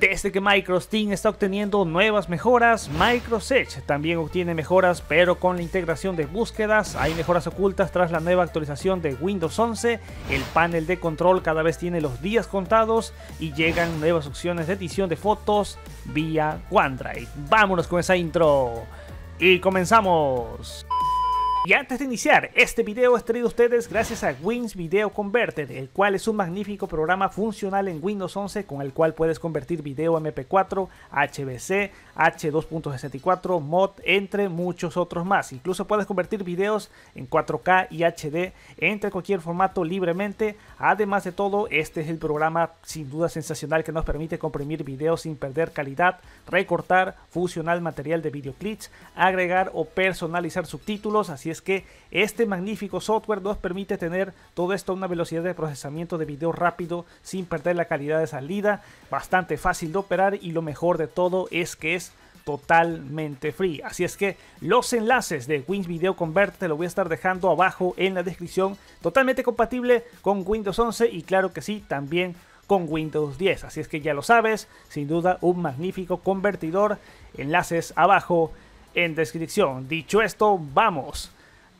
Desde que Microsteam está obteniendo nuevas mejoras, Microsoft también obtiene mejoras, pero con la integración de búsquedas hay mejoras ocultas tras la nueva actualización de Windows 11, el panel de control cada vez tiene los días contados y llegan nuevas opciones de edición de fotos vía OneDrive. Vámonos con esa intro y comenzamos. Y antes de iniciar, este video es traído ustedes gracias a Wins Video Converter, el cual es un magnífico programa funcional en Windows 11 con el cual puedes convertir video MP4, hbc H2.64, mod, entre muchos otros más. Incluso puedes convertir videos en 4K y HD entre cualquier formato libremente. Además de todo, este es el programa sin duda sensacional que nos permite comprimir videos sin perder calidad, recortar, fusionar material de videoclips, agregar o personalizar subtítulos, así es que este magnífico software nos permite tener todo esto a una velocidad de procesamiento de video rápido sin perder la calidad de salida, bastante fácil de operar y lo mejor de todo es que es totalmente free. Así es que los enlaces de Wings Video Convert te lo voy a estar dejando abajo en la descripción, totalmente compatible con Windows 11 y claro que sí, también con Windows 10. Así es que ya lo sabes, sin duda un magnífico convertidor. Enlaces abajo en descripción. Dicho esto, vamos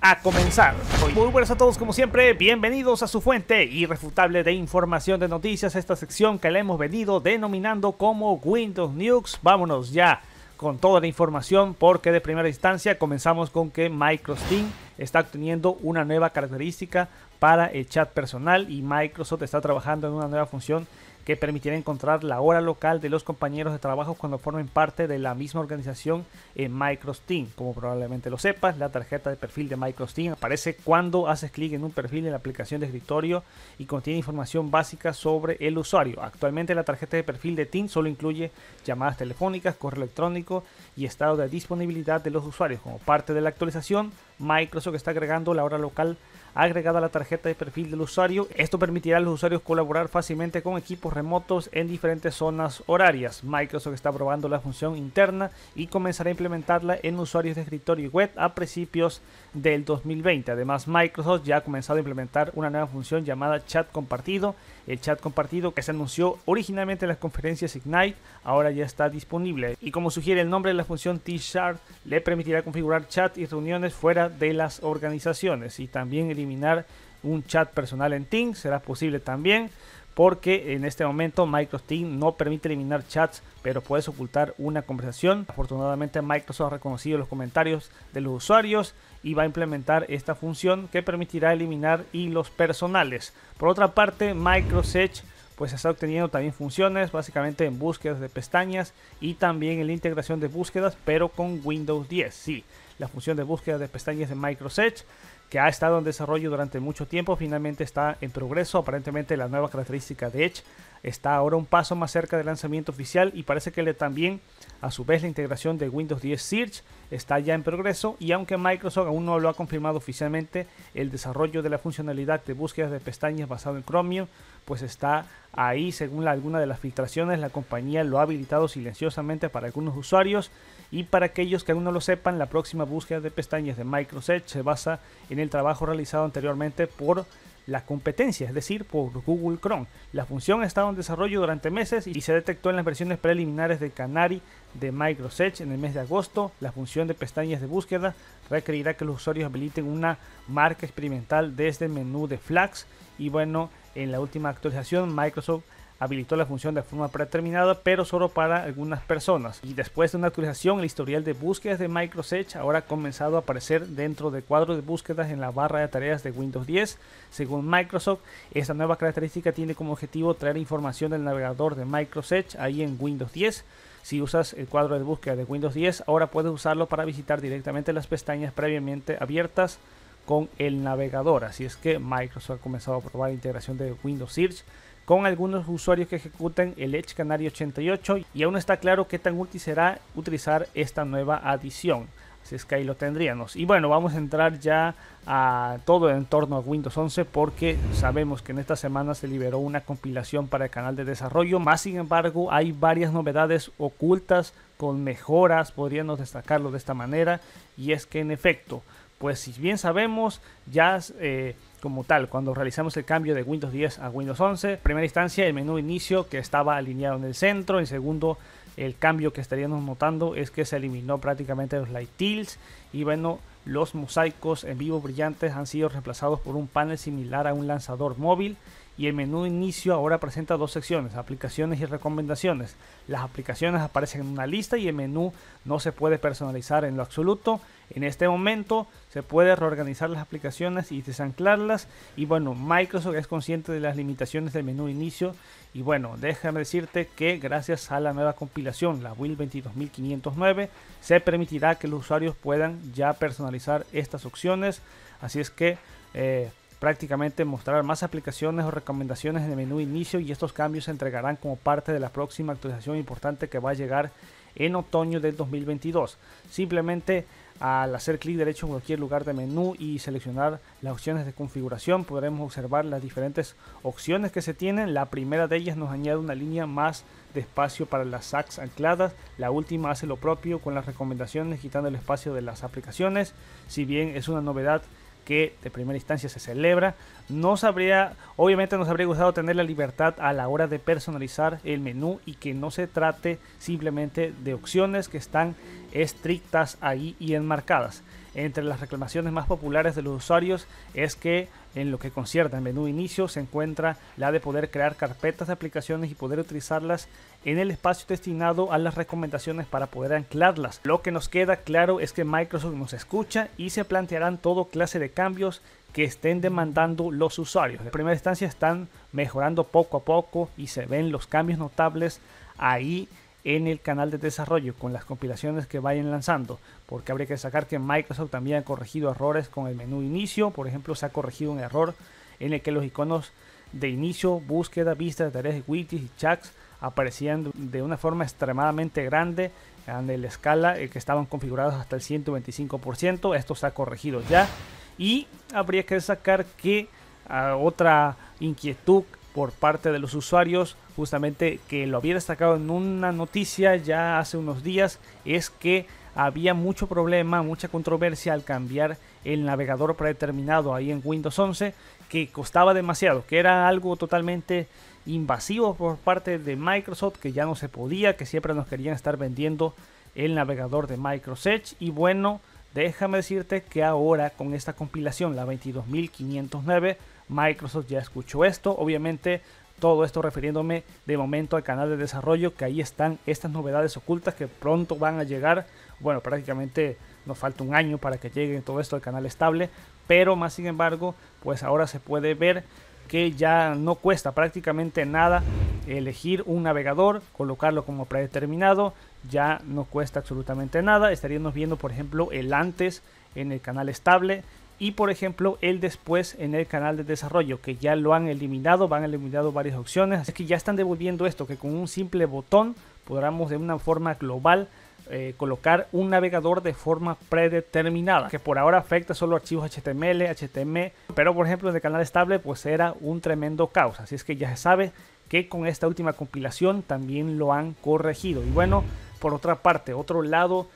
a comenzar. Muy buenas a todos como siempre, bienvenidos a su fuente irrefutable de información de noticias, esta sección que le hemos venido denominando como Windows News. Vámonos ya con toda la información porque de primera instancia comenzamos con que Microsoft Team está obteniendo una nueva característica para el chat personal y Microsoft está trabajando en una nueva función que permitirá encontrar la hora local de los compañeros de trabajo cuando formen parte de la misma organización en Microsoft Team. Como probablemente lo sepas, la tarjeta de perfil de Microsoft Team aparece cuando haces clic en un perfil en la aplicación de escritorio y contiene información básica sobre el usuario. Actualmente la tarjeta de perfil de Team solo incluye llamadas telefónicas, correo electrónico y estado de disponibilidad de los usuarios. Como parte de la actualización, Microsoft está agregando la hora local agregada a la tarjeta de perfil del usuario. Esto permitirá a los usuarios colaborar fácilmente con equipos remotos en diferentes zonas horarias. Microsoft está probando la función interna y comenzará a implementarla en usuarios de escritorio web a principios del 2020. Además, Microsoft ya ha comenzado a implementar una nueva función llamada chat compartido el chat compartido que se anunció originalmente en las conferencias Ignite, ahora ya está disponible. Y como sugiere el nombre de la función T-Shard, le permitirá configurar chat y reuniones fuera de las organizaciones y también eliminar un chat personal en Teams, será posible también porque en este momento Microsoft Teams no permite eliminar chats, pero puedes ocultar una conversación. Afortunadamente Microsoft ha reconocido los comentarios de los usuarios y va a implementar esta función que permitirá eliminar hilos personales. Por otra parte, Microsoft Edge pues está obteniendo también funciones básicamente en búsquedas de pestañas y también en la integración de búsquedas pero con Windows 10. Sí, la función de búsqueda de pestañas de Microsoft Edge que ha estado en desarrollo durante mucho tiempo, finalmente está en progreso. Aparentemente la nueva característica de Edge está ahora un paso más cerca del lanzamiento oficial y parece que le también a su vez la integración de Windows 10 Search está ya en progreso y aunque Microsoft aún no lo ha confirmado oficialmente, el desarrollo de la funcionalidad de búsqueda de pestañas basado en Chromium pues está ahí según alguna de las filtraciones, la compañía lo ha habilitado silenciosamente para algunos usuarios y para aquellos que aún no lo sepan, la próxima búsqueda de pestañas de Microsoft se basa en el trabajo realizado anteriormente por la competencia, es decir, por Google Chrome. La función ha estado en desarrollo durante meses y se detectó en las versiones preliminares de Canary de Microsoft en el mes de agosto. La función de pestañas de búsqueda requerirá que los usuarios habiliten una marca experimental desde el menú de Flags. Y bueno, en la última actualización Microsoft habilitó la función de forma predeterminada, pero solo para algunas personas. Y después de una actualización, el historial de búsquedas de Microsoft ahora ha comenzado a aparecer dentro del cuadro de búsquedas en la barra de tareas de Windows 10. Según Microsoft, esta nueva característica tiene como objetivo traer información del navegador de Microsoft ahí en Windows 10. Si usas el cuadro de búsqueda de Windows 10, ahora puedes usarlo para visitar directamente las pestañas previamente abiertas con el navegador. Así es que Microsoft ha comenzado a probar la integración de Windows Search con algunos usuarios que ejecuten el Edge Canary 88 y aún está claro qué tan útil será utilizar esta nueva adición. Así es que ahí lo tendríamos. Y bueno, vamos a entrar ya a todo el entorno a Windows 11 porque sabemos que en esta semana se liberó una compilación para el canal de desarrollo. Más sin embargo, hay varias novedades ocultas con mejoras, podríamos destacarlo de esta manera. Y es que en efecto, pues si bien sabemos, ya eh, como tal, cuando realizamos el cambio de Windows 10 a Windows 11, primera instancia el menú inicio que estaba alineado en el centro, en segundo el cambio que estaríamos notando es que se eliminó prácticamente los light tilts y bueno, los mosaicos en vivo brillantes han sido reemplazados por un panel similar a un lanzador móvil y el menú inicio ahora presenta dos secciones, aplicaciones y recomendaciones. Las aplicaciones aparecen en una lista y el menú no se puede personalizar en lo absoluto. En este momento se puede reorganizar las aplicaciones y desanclarlas. Y bueno, Microsoft es consciente de las limitaciones del menú inicio. Y bueno, déjame decirte que gracias a la nueva compilación, la Will 22509, se permitirá que los usuarios puedan ya personalizar estas opciones. Así es que... Eh, prácticamente mostrar más aplicaciones o recomendaciones en el menú inicio y estos cambios se entregarán como parte de la próxima actualización importante que va a llegar en otoño del 2022. Simplemente al hacer clic derecho en cualquier lugar de menú y seleccionar las opciones de configuración podremos observar las diferentes opciones que se tienen. La primera de ellas nos añade una línea más de espacio para las SACs ancladas. La última hace lo propio con las recomendaciones quitando el espacio de las aplicaciones. Si bien es una novedad que de primera instancia se celebra. No sabría, obviamente nos habría gustado tener la libertad a la hora de personalizar el menú y que no se trate simplemente de opciones que están estrictas ahí y enmarcadas. Entre las reclamaciones más populares de los usuarios es que en lo que concierne el menú inicio se encuentra la de poder crear carpetas de aplicaciones y poder utilizarlas en el espacio destinado a las recomendaciones para poder anclarlas. Lo que nos queda claro es que Microsoft nos escucha y se plantearán todo clase de cambios que estén demandando los usuarios. En primera instancia están mejorando poco a poco y se ven los cambios notables ahí en el canal de desarrollo con las compilaciones que vayan lanzando, porque habría que sacar que Microsoft también ha corregido errores con el menú inicio, por ejemplo, se ha corregido un error en el que los iconos de inicio, búsqueda, vista de tareas, wikis y chats aparecían de una forma extremadamente grande en la escala eh, que estaban configurados hasta el 125%, esto se ha corregido ya y habría que sacar que ah, otra inquietud por parte de los usuarios, justamente que lo había destacado en una noticia ya hace unos días, es que había mucho problema, mucha controversia al cambiar el navegador predeterminado ahí en Windows 11, que costaba demasiado, que era algo totalmente invasivo por parte de Microsoft, que ya no se podía, que siempre nos querían estar vendiendo el navegador de Microsoft Y bueno, déjame decirte que ahora con esta compilación, la 22509, Microsoft ya escuchó esto. Obviamente todo esto refiriéndome de momento al canal de desarrollo, que ahí están estas novedades ocultas que pronto van a llegar. Bueno, prácticamente nos falta un año para que llegue todo esto al canal estable, pero más sin embargo, pues ahora se puede ver que ya no cuesta prácticamente nada elegir un navegador, colocarlo como predeterminado, ya no cuesta absolutamente nada. Estaríamos viendo, por ejemplo, el antes en el canal estable y por ejemplo el después en el canal de desarrollo que ya lo han eliminado, van eliminado varias opciones, así que ya están devolviendo esto que con un simple botón podamos de una forma global eh, colocar un navegador de forma predeterminada, que por ahora afecta solo archivos HTML, HTML, pero por ejemplo en el canal estable pues era un tremendo caos, así es que ya se sabe que con esta última compilación también lo han corregido. Y bueno, por otra parte, otro lado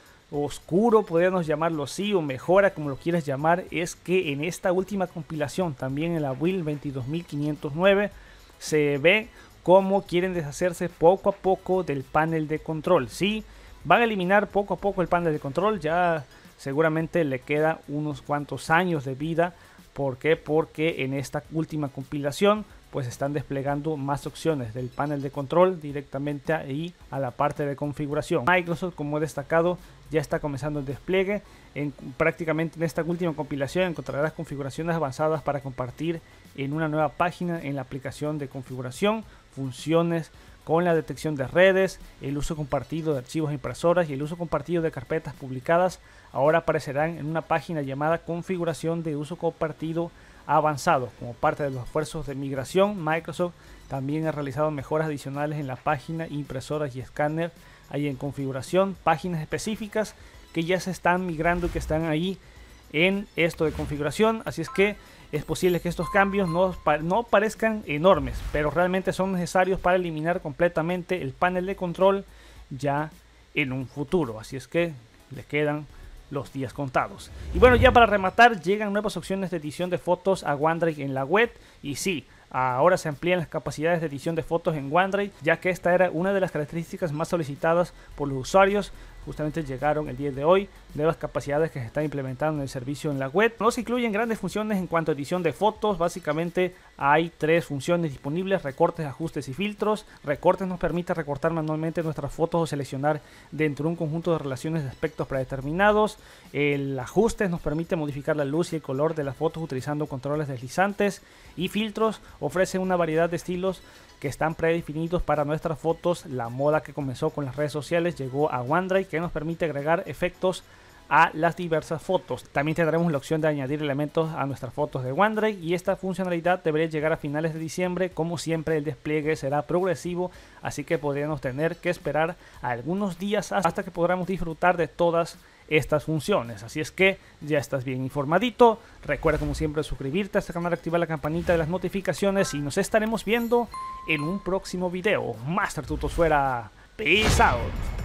oscuro, podríamos llamarlo así, o mejora, como lo quieras llamar, es que en esta última compilación, también en la Will 22509, se ve cómo quieren deshacerse poco a poco del panel de control. Sí, van a eliminar poco a poco el panel de control, ya seguramente le queda unos cuantos años de vida. ¿Por qué? Porque en esta última compilación pues están desplegando más opciones del panel de control directamente ahí a la parte de configuración. Microsoft, como he destacado, ya está comenzando el despliegue. En, prácticamente en esta última compilación encontrarás configuraciones avanzadas para compartir en una nueva página en la aplicación de configuración, funciones con la detección de redes, el uso compartido de archivos e impresoras y el uso compartido de carpetas publicadas ahora aparecerán en una página llamada configuración de uso compartido avanzado. Como parte de los esfuerzos de migración, Microsoft también ha realizado mejoras adicionales en la página, impresoras y escáner ahí en configuración, páginas específicas que ya se están migrando y que están ahí en esto de configuración. Así es que es posible que estos cambios no, no parezcan enormes, pero realmente son necesarios para eliminar completamente el panel de control ya en un futuro. Así es que le quedan los días contados. Y bueno, ya para rematar, llegan nuevas opciones de edición de fotos a OneDrive en la web. Y sí, Ahora se amplían las capacidades de edición de fotos en OneDrive, ya que esta era una de las características más solicitadas por los usuarios justamente llegaron el día de hoy, nuevas capacidades que se están implementando en el servicio en la web. No se incluyen grandes funciones en cuanto a edición de fotos, básicamente hay tres funciones disponibles, recortes, ajustes y filtros. Recortes nos permite recortar manualmente nuestras fotos o seleccionar dentro de un conjunto de relaciones de aspectos predeterminados. El ajustes nos permite modificar la luz y el color de las fotos utilizando controles deslizantes y filtros ofrece una variedad de estilos que están predefinidos para nuestras fotos. La moda que comenzó con las redes sociales llegó a OneDrive que nos permite agregar efectos a las diversas fotos. También tendremos la opción de añadir elementos a nuestras fotos de OneDrive y esta funcionalidad debería llegar a finales de diciembre. Como siempre el despliegue será progresivo, así que podríamos tener que esperar algunos días hasta que podamos disfrutar de todas estas funciones. Así es que ya estás bien informadito. Recuerda como siempre suscribirte a este canal, activar la campanita de las notificaciones y nos estaremos viendo en un próximo video. Master Tutos fuera. Peace out.